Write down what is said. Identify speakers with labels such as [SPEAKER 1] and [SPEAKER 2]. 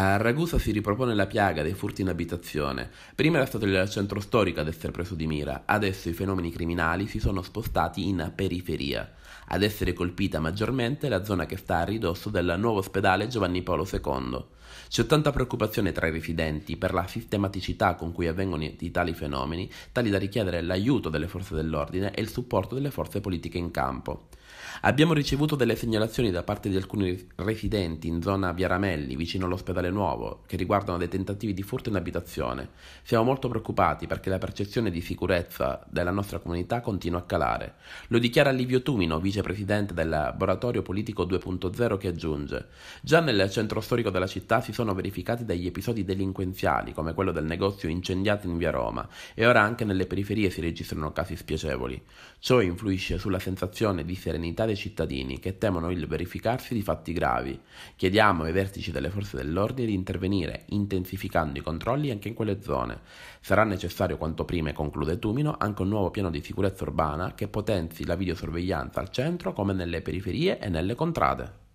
[SPEAKER 1] A Ragusa si ripropone la piaga dei furti in abitazione. Prima era stato il centro storico ad essere preso di mira, adesso i fenomeni criminali si sono spostati in periferia. Ad essere colpita maggiormente la zona che sta a ridosso del nuovo ospedale Giovanni Paolo II. C'è tanta preoccupazione tra i residenti per la sistematicità con cui avvengono i tali fenomeni, tali da richiedere l'aiuto delle forze dell'ordine e il supporto delle forze politiche in campo. Abbiamo ricevuto delle segnalazioni da parte di alcuni residenti in zona Via Ramelli, vicino all'ospedale penale nuovo che riguardano dei tentativi di furto in abitazione. Siamo molto preoccupati perché la percezione di sicurezza della nostra comunità continua a calare. Lo dichiara Livio Tumino, vicepresidente del Laboratorio Politico 2.0 che aggiunge Già nel centro storico della città si sono verificati degli episodi delinquenziali come quello del negozio incendiato in via Roma e ora anche nelle periferie si registrano casi spiacevoli. Ciò influisce sulla sensazione di serenità dei cittadini che temono il verificarsi di fatti gravi. Chiediamo ai vertici delle forze dell'ordine ordine di intervenire intensificando i controlli anche in quelle zone. Sarà necessario quanto prima, e conclude Tumino, anche un nuovo piano di sicurezza urbana che potenzi la videosorveglianza al centro come nelle periferie e nelle contrade.